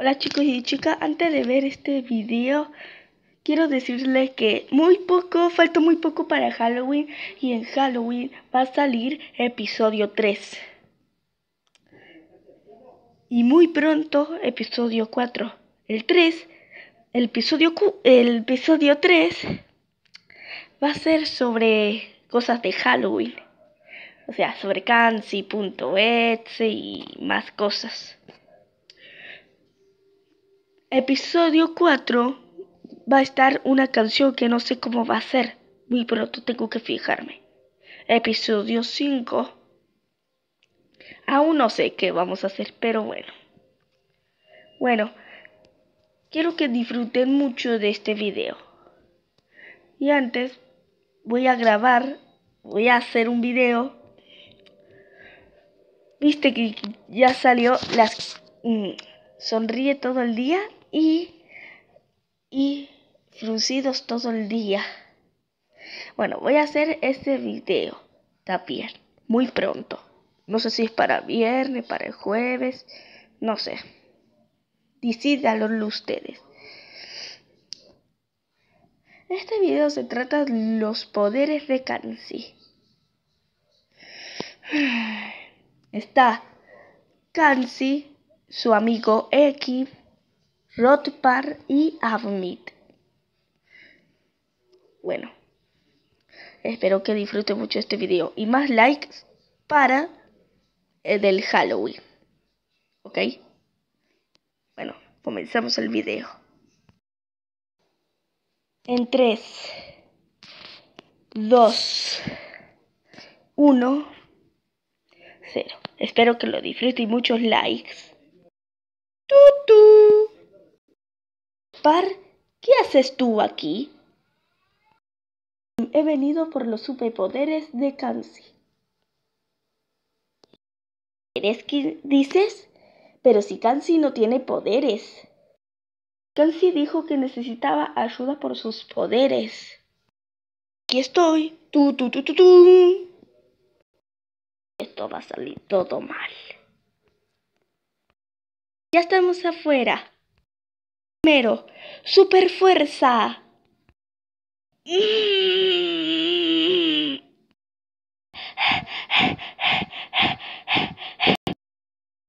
Hola chicos y chicas, antes de ver este video quiero decirles que muy poco, falta muy poco para Halloween y en Halloween va a salir episodio 3. Y muy pronto episodio 4. El 3, el episodio, el episodio 3 va a ser sobre cosas de Halloween. O sea, sobre Kansi.exe y más cosas episodio 4 va a estar una canción que no sé cómo va a ser. Muy pronto tengo que fijarme. Episodio 5. Aún no sé qué vamos a hacer, pero bueno. Bueno, quiero que disfruten mucho de este video. Y antes voy a grabar, voy a hacer un video. Viste que ya salió las... Mm, sonríe todo el día y, fruncidos todo el día. Bueno, voy a hacer este video también muy pronto. No sé si es para viernes, para el jueves, no sé. Decídalo ustedes. Este video se trata de los poderes de Kansi. Está Kansi, su amigo X. Rotpar y Avmit. Bueno, espero que disfruten mucho este video y más likes para el eh, del Halloween. ¿Ok? Bueno, comenzamos el video. En 3, 2, 1, 0. Espero que lo disfruten y muchos likes. ¡Tutu! Par, ¿qué haces tú aquí? He venido por los superpoderes de Kansi. ¿Eres que dices? Pero si Kansi no tiene poderes. Kansi dijo que necesitaba ayuda por sus poderes. Aquí estoy. Esto va a salir todo mal. Ya estamos afuera. Primero, super fuerza.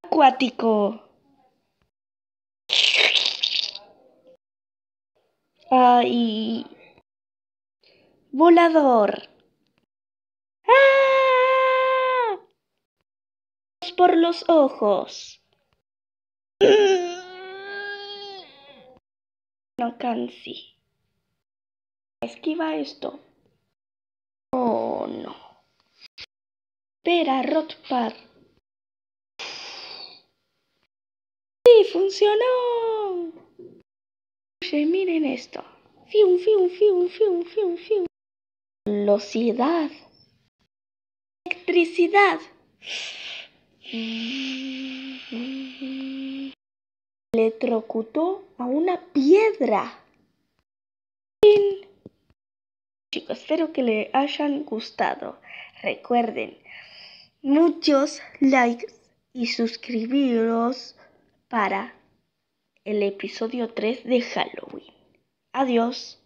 Acuático. Ay. Volador. ¡Ah! Por los ojos cansi. Esquiva esto. Oh, no. Espera, Rotpad. ¡Sí, funcionó! Oye, miren esto. Fium, fium, fium, fium, fium, fium. Velocidad. Electricidad electrocutó a una piedra. Chicos, espero que les hayan gustado. Recuerden, muchos likes y suscribiros para el episodio 3 de Halloween. Adiós.